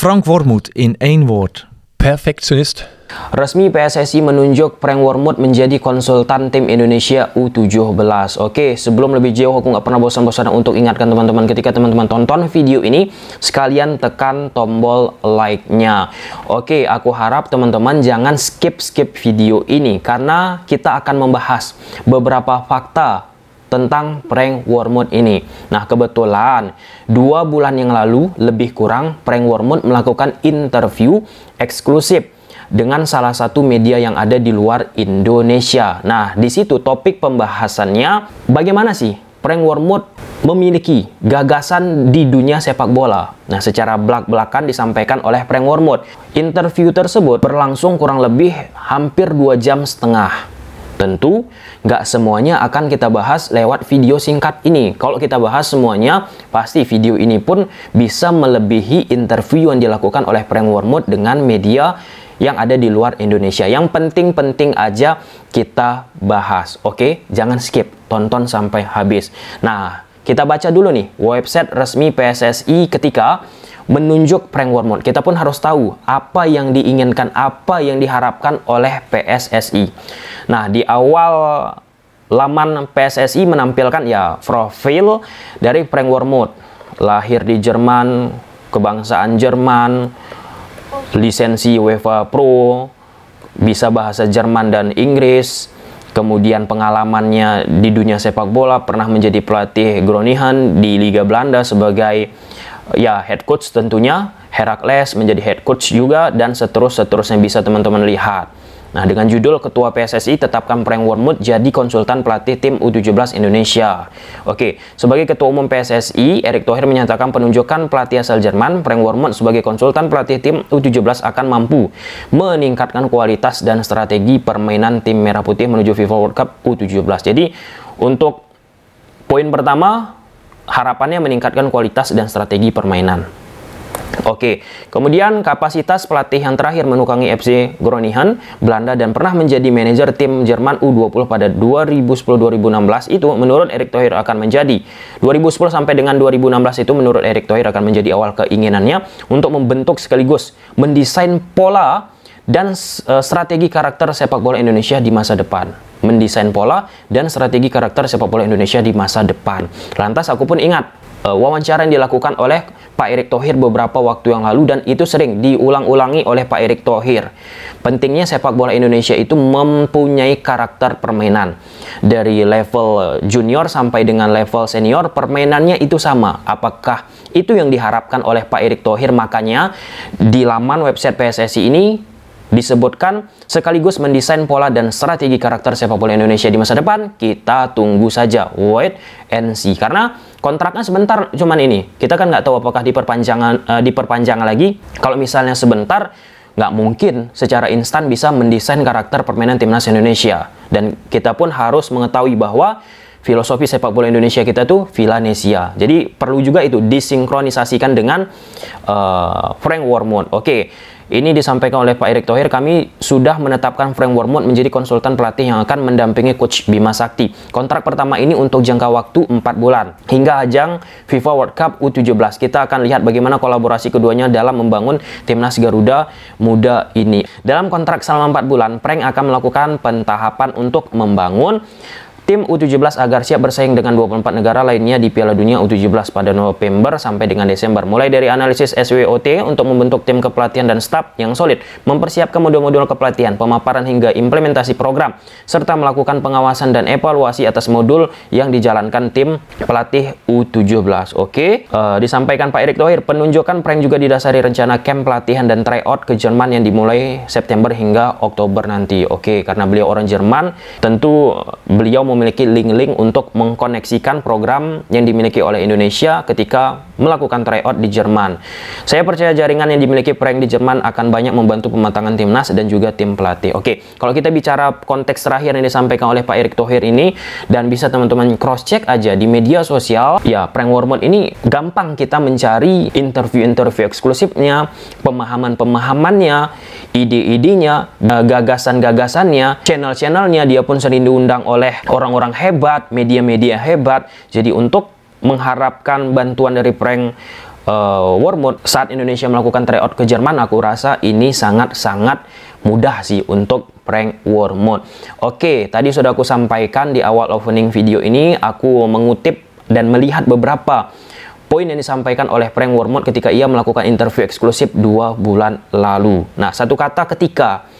Frank Wormuth in één woord. Perfectionist. Resmi PSSI menunjuk Frank Wormuth menjadi konsultan tim Indonesia U17. Oke, sebelum lebih jauh aku nggak pernah bosan-bosan untuk ingatkan teman-teman ketika teman-teman tonton video ini, sekalian tekan tombol like-nya. Oke, aku harap teman-teman jangan skip-skip video ini karena kita akan membahas beberapa fakta tentang prank Wormwood ini. Nah, kebetulan dua bulan yang lalu lebih kurang prank Wormwood melakukan interview eksklusif dengan salah satu media yang ada di luar Indonesia. Nah, di situ topik pembahasannya bagaimana sih Frank mode memiliki gagasan di dunia sepak bola. Nah, secara belak-belakan disampaikan oleh Frank mode. Interview tersebut berlangsung kurang lebih hampir dua jam setengah. Tentu, nggak semuanya akan kita bahas lewat video singkat ini. Kalau kita bahas semuanya, pasti video ini pun bisa melebihi interview yang dilakukan oleh Prem Mode dengan media yang ada di luar Indonesia. Yang penting-penting aja kita bahas, oke? Jangan skip, tonton sampai habis. Nah, kita baca dulu nih website resmi PSSI ketika menunjuk Frank mode. Kita pun harus tahu apa yang diinginkan, apa yang diharapkan oleh PSSI. Nah, di awal laman PSSI menampilkan ya profil dari Frank mode. Lahir di Jerman, kebangsaan Jerman, lisensi UEFA Pro, bisa bahasa Jerman dan Inggris, kemudian pengalamannya di dunia sepak bola pernah menjadi pelatih Groningen di Liga Belanda sebagai ya head coach tentunya Herakles menjadi head coach juga dan seterus seterusnya bisa teman-teman lihat. Nah, dengan judul Ketua PSSI tetapkan Frank Wormut jadi konsultan pelatih tim U17 Indonesia. Oke, sebagai Ketua Umum PSSI, Erick Thohir menyatakan penunjukan pelatih asal Jerman, Frank Wormut sebagai konsultan pelatih tim U17 akan mampu meningkatkan kualitas dan strategi permainan tim Merah Putih menuju FIFA World Cup U17. Jadi, untuk poin pertama, harapannya meningkatkan kualitas dan strategi permainan. Oke, kemudian kapasitas pelatih yang terakhir menukangi FC Groningen Belanda dan pernah menjadi manajer tim Jerman U20 pada 2010-2016 itu menurut Erik Thohir akan menjadi 2010 sampai dengan 2016 itu menurut Erik Thohir akan menjadi awal keinginannya untuk membentuk sekaligus mendesain pola dan eh, strategi karakter sepak bola Indonesia di masa depan. Mendesain pola dan strategi karakter sepak bola Indonesia di masa depan. Lantas aku pun ingat eh, wawancara yang dilakukan oleh Pak Erick Thohir beberapa waktu yang lalu dan itu sering diulang-ulangi oleh Pak Erick Thohir. Pentingnya sepak bola Indonesia itu mempunyai karakter permainan. Dari level junior sampai dengan level senior permainannya itu sama. Apakah itu yang diharapkan oleh Pak Erick Thohir? Makanya di laman website PSSI ini disebutkan sekaligus mendesain pola dan strategi karakter sepak bola Indonesia di masa depan, kita tunggu saja wait and see karena kontraknya sebentar cuman ini. Kita kan nggak tahu apakah diperpanjangan uh, diperpanjang lagi. Kalau misalnya sebentar nggak mungkin secara instan bisa mendesain karakter permainan timnas Indonesia dan kita pun harus mengetahui bahwa filosofi sepak bola Indonesia kita tuh Villanesia. Jadi perlu juga itu disinkronisasikan dengan uh, Frank Wormwood. Oke. Okay ini disampaikan oleh Pak Erick Thohir, kami sudah menetapkan Frank mode menjadi konsultan pelatih yang akan mendampingi Coach Bima Sakti. Kontrak pertama ini untuk jangka waktu 4 bulan. Hingga ajang FIFA World Cup U17, kita akan lihat bagaimana kolaborasi keduanya dalam membangun timnas Garuda muda ini. Dalam kontrak selama 4 bulan, Frank akan melakukan pentahapan untuk membangun tim U17 agar siap bersaing dengan 24 negara lainnya di Piala Dunia U17 pada November sampai dengan Desember. Mulai dari analisis SWOT untuk membentuk tim kepelatihan dan staf yang solid, mempersiapkan modul-modul kepelatihan, pemaparan hingga implementasi program, serta melakukan pengawasan dan evaluasi atas modul yang dijalankan tim pelatih U17. Oke, uh, disampaikan Pak Erick Thohir, penunjukan prank juga didasari rencana camp pelatihan dan tryout ke Jerman yang dimulai September hingga Oktober nanti. Oke, karena beliau orang Jerman, tentu beliau mau memiliki link-link untuk mengkoneksikan program yang dimiliki oleh Indonesia ketika melakukan tryout di Jerman. Saya percaya jaringan yang dimiliki Prank di Jerman akan banyak membantu pematangan timnas dan juga tim pelatih. Oke, kalau kita bicara konteks terakhir yang disampaikan oleh Pak Erick Thohir ini dan bisa teman-teman cross-check aja di media sosial, ya Prank Warmond ini gampang kita mencari interview-interview eksklusifnya, pemahaman-pemahamannya, ide-idenya, eh, gagasan-gagasannya, channel-channelnya, dia pun sering diundang oleh orang orang-orang hebat, media-media hebat. Jadi untuk mengharapkan bantuan dari prank uh, eh, Wormwood saat Indonesia melakukan tryout ke Jerman, aku rasa ini sangat-sangat mudah sih untuk prank Wormwood. Oke, tadi sudah aku sampaikan di awal opening video ini, aku mengutip dan melihat beberapa poin yang disampaikan oleh prank Wormwood ketika ia melakukan interview eksklusif dua bulan lalu. Nah, satu kata ketika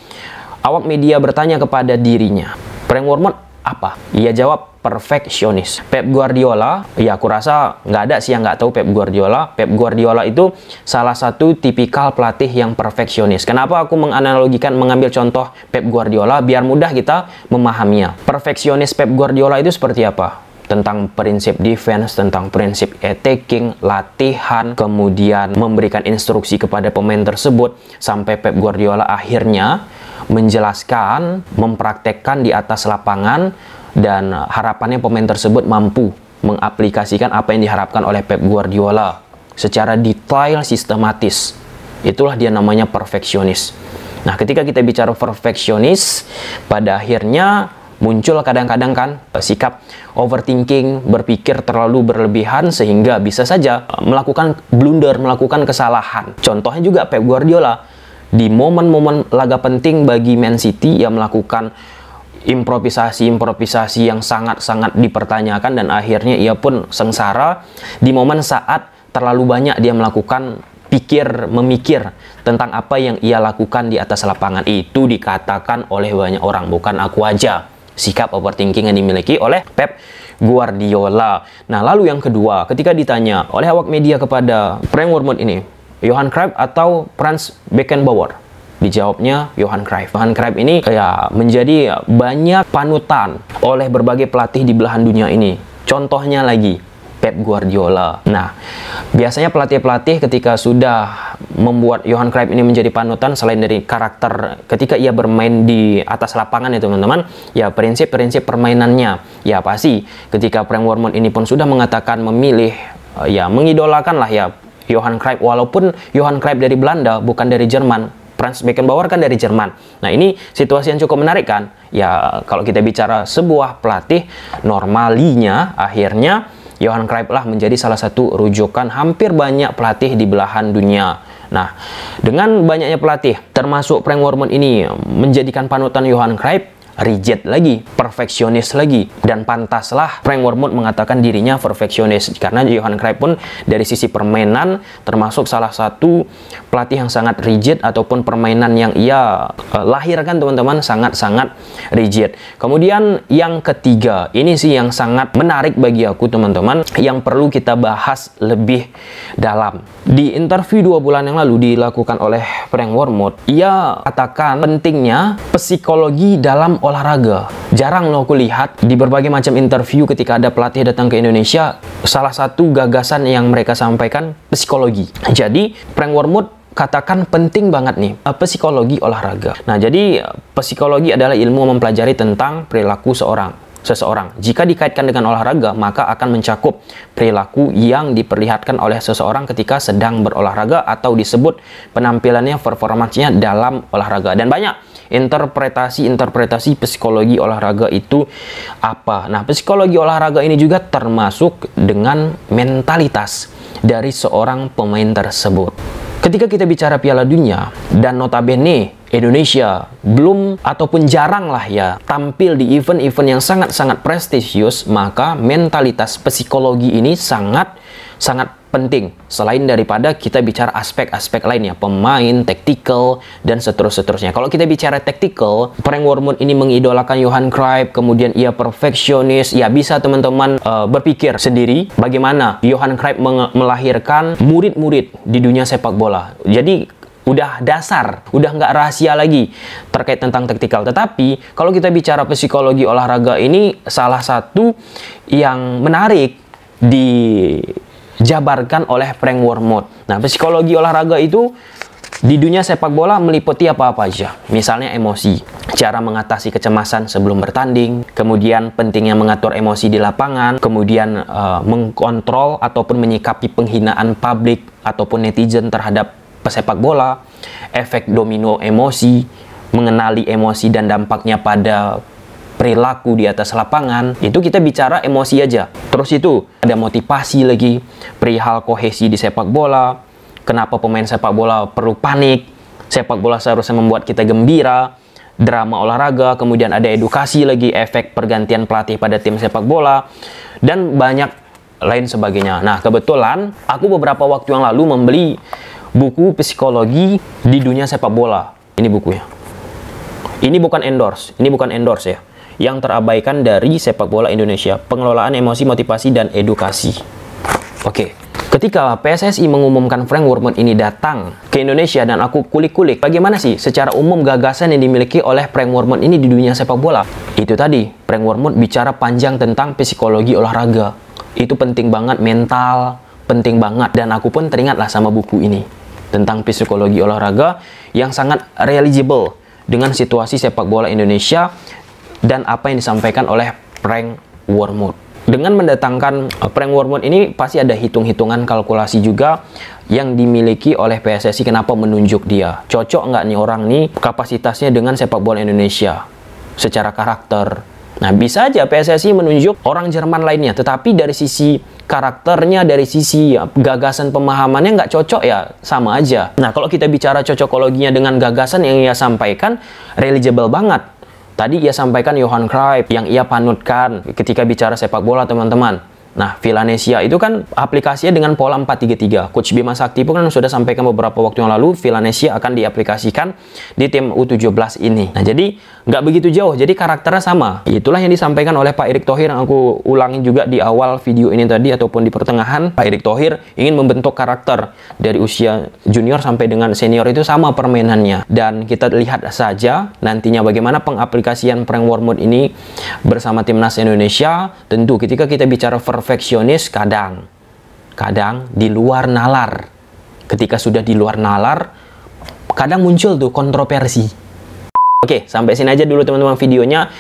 awak media bertanya kepada dirinya, prank Wormwood apa? Ia jawab, perfeksionis. Pep Guardiola, ya aku rasa nggak ada sih yang nggak tahu Pep Guardiola. Pep Guardiola itu salah satu tipikal pelatih yang perfeksionis. Kenapa aku menganalogikan mengambil contoh Pep Guardiola biar mudah kita memahaminya. Perfeksionis Pep Guardiola itu seperti apa? tentang prinsip defense, tentang prinsip attacking, latihan, kemudian memberikan instruksi kepada pemain tersebut sampai Pep Guardiola akhirnya menjelaskan, mempraktekkan di atas lapangan dan harapannya pemain tersebut mampu mengaplikasikan apa yang diharapkan oleh Pep Guardiola secara detail sistematis. Itulah dia namanya perfeksionis. Nah, ketika kita bicara perfeksionis, pada akhirnya muncul kadang-kadang kan sikap overthinking, berpikir terlalu berlebihan sehingga bisa saja melakukan blunder, melakukan kesalahan. Contohnya juga Pep Guardiola di momen-momen laga penting bagi Man City yang melakukan improvisasi-improvisasi yang sangat-sangat dipertanyakan dan akhirnya ia pun sengsara di momen saat terlalu banyak dia melakukan pikir memikir tentang apa yang ia lakukan di atas lapangan itu dikatakan oleh banyak orang bukan aku aja sikap overthinking yang dimiliki oleh Pep Guardiola. Nah, lalu yang kedua, ketika ditanya oleh awak media kepada Frank Wormwood ini, Johan Cruyff atau Franz Beckenbauer? Dijawabnya Johan Cruyff. Johan Cruyff ini ya menjadi banyak panutan oleh berbagai pelatih di belahan dunia ini. Contohnya lagi Pep Guardiola. Nah, biasanya pelatih-pelatih ketika sudah membuat Johan Cruyff ini menjadi panutan selain dari karakter ketika ia bermain di atas lapangan ya teman-teman, ya prinsip-prinsip permainannya. Ya pasti ketika Frank Wormond ini pun sudah mengatakan memilih ya mengidolakan lah ya Johan Cruyff walaupun Johan Cruyff dari Belanda bukan dari Jerman Franz Beckenbauer kan dari Jerman. Nah ini situasi yang cukup menarik kan? Ya kalau kita bicara sebuah pelatih normalinya akhirnya Johan Cruyff lah menjadi salah satu rujukan hampir banyak pelatih di belahan dunia. Nah, dengan banyaknya pelatih, termasuk Frank Warman ini menjadikan panutan Johan Cruyff, rigid lagi, perfeksionis lagi. Dan pantaslah Frank Wormuth mengatakan dirinya perfeksionis karena Johan Cruyff pun dari sisi permainan termasuk salah satu pelatih yang sangat rigid ataupun permainan yang ia uh, lahirkan teman-teman sangat-sangat rigid. Kemudian yang ketiga, ini sih yang sangat menarik bagi aku teman-teman yang perlu kita bahas lebih dalam. Di interview dua bulan yang lalu dilakukan oleh Frank Wormuth, ia katakan pentingnya psikologi dalam olahraga. Jarang loh aku lihat di berbagai macam interview ketika ada pelatih datang ke Indonesia, salah satu gagasan yang mereka sampaikan psikologi. Jadi, Frank Wormwood katakan penting banget nih eh, psikologi olahraga. Nah, jadi psikologi adalah ilmu mempelajari tentang perilaku seorang seseorang. Jika dikaitkan dengan olahraga, maka akan mencakup perilaku yang diperlihatkan oleh seseorang ketika sedang berolahraga atau disebut penampilannya, performansinya dalam olahraga. Dan banyak interpretasi-interpretasi psikologi olahraga itu apa. Nah, psikologi olahraga ini juga termasuk dengan mentalitas dari seorang pemain tersebut. Ketika kita bicara Piala Dunia dan notabene Indonesia belum ataupun jarang lah ya tampil di event-event yang sangat-sangat prestisius, maka mentalitas psikologi ini sangat sangat penting selain daripada kita bicara aspek-aspek lainnya pemain, tactical dan seterus-seterusnya. Kalau kita bicara tactical, Frank Wormwood ini mengidolakan Johan Cruyff, kemudian ia perfeksionis, ya bisa teman-teman uh, berpikir sendiri bagaimana Johan Cruyff melahirkan murid-murid di dunia sepak bola. Jadi udah dasar, udah nggak rahasia lagi terkait tentang taktikal. Tetapi kalau kita bicara psikologi olahraga ini salah satu yang menarik di dijabarkan oleh Frank Wormuth. Nah, psikologi olahraga itu di dunia sepak bola meliputi apa-apa aja. Misalnya emosi, cara mengatasi kecemasan sebelum bertanding, kemudian pentingnya mengatur emosi di lapangan, kemudian uh, mengkontrol ataupun menyikapi penghinaan publik ataupun netizen terhadap pesepak bola, efek domino emosi, mengenali emosi dan dampaknya pada perilaku di atas lapangan, itu kita bicara emosi aja. Terus itu ada motivasi lagi, perihal kohesi di sepak bola, kenapa pemain sepak bola perlu panik, sepak bola seharusnya membuat kita gembira, drama olahraga, kemudian ada edukasi lagi, efek pergantian pelatih pada tim sepak bola, dan banyak lain sebagainya. Nah, kebetulan aku beberapa waktu yang lalu membeli buku psikologi di dunia sepak bola. Ini bukunya. Ini bukan endorse, ini bukan endorse ya yang terabaikan dari sepak bola Indonesia, pengelolaan emosi, motivasi, dan edukasi. Oke, okay. ketika PSSI mengumumkan Frank Worman ini datang ke Indonesia dan aku kulik-kulik, bagaimana sih secara umum gagasan yang dimiliki oleh Frank Worman ini di dunia sepak bola? Itu tadi, Frank Worman bicara panjang tentang psikologi olahraga. Itu penting banget mental, penting banget. Dan aku pun teringatlah sama buku ini tentang psikologi olahraga yang sangat realizable dengan situasi sepak bola Indonesia dan apa yang disampaikan oleh Frank Wormwood. Dengan mendatangkan eh, Frank Wormwood ini pasti ada hitung-hitungan kalkulasi juga yang dimiliki oleh PSSI kenapa menunjuk dia. Cocok nggak nih orang nih kapasitasnya dengan sepak bola Indonesia secara karakter. Nah bisa aja PSSI menunjuk orang Jerman lainnya, tetapi dari sisi karakternya dari sisi eh, gagasan pemahamannya nggak cocok ya sama aja. Nah kalau kita bicara cocokologinya dengan gagasan yang ia sampaikan, reliable banget Tadi ia sampaikan Johan Cruyff yang ia panutkan ketika bicara sepak bola teman-teman. Nah, Villanesia itu kan aplikasinya dengan pola 433. Coach Bima Sakti pun kan sudah sampaikan beberapa waktu yang lalu, Villanesia akan diaplikasikan di tim U17 ini. Nah, jadi nggak begitu jauh. Jadi karakternya sama. Itulah yang disampaikan oleh Pak Erick Thohir yang aku ulangin juga di awal video ini tadi ataupun di pertengahan. Pak Erick Thohir ingin membentuk karakter dari usia junior sampai dengan senior itu sama permainannya. Dan kita lihat saja nantinya bagaimana pengaplikasian prank war mode ini bersama timnas Indonesia. Tentu ketika kita bicara verve perfeksionis kadang kadang di luar nalar ketika sudah di luar nalar kadang muncul tuh kontroversi oke sampai sini aja dulu teman-teman videonya